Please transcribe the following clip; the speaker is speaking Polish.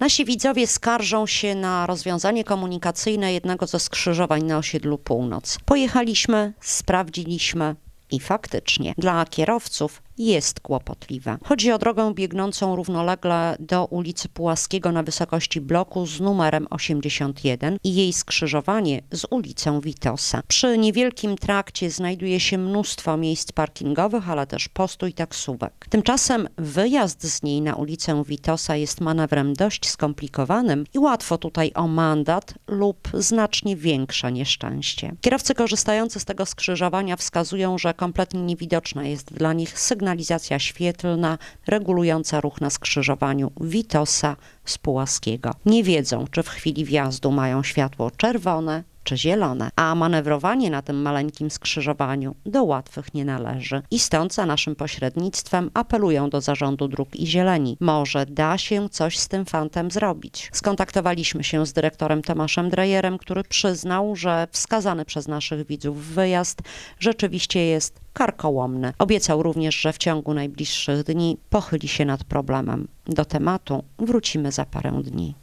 Nasi widzowie skarżą się na rozwiązanie komunikacyjne jednego ze skrzyżowań na osiedlu Północ. Pojechaliśmy, sprawdziliśmy i faktycznie dla kierowców jest kłopotliwa. Chodzi o drogę biegnącą równolegle do ulicy Pułaskiego na wysokości bloku z numerem 81 i jej skrzyżowanie z ulicą Witosa. Przy niewielkim trakcie znajduje się mnóstwo miejsc parkingowych, ale też postój taksówek. Tymczasem wyjazd z niej na ulicę Witosa jest manewrem dość skomplikowanym i łatwo tutaj o mandat lub znacznie większe nieszczęście. Kierowcy korzystający z tego skrzyżowania wskazują, że kompletnie niewidoczna jest dla nich sygnał sygnalizacja świetlna regulująca ruch na skrzyżowaniu Witosa z Pułaskiego. Nie wiedzą, czy w chwili wjazdu mają światło czerwone, zielone, a manewrowanie na tym maleńkim skrzyżowaniu do łatwych nie należy. I stąd za naszym pośrednictwem apelują do zarządu dróg i zieleni. Może da się coś z tym fantem zrobić. Skontaktowaliśmy się z dyrektorem Tomaszem Drejerem, który przyznał, że wskazany przez naszych widzów wyjazd rzeczywiście jest karkołomny. Obiecał również, że w ciągu najbliższych dni pochyli się nad problemem. Do tematu wrócimy za parę dni.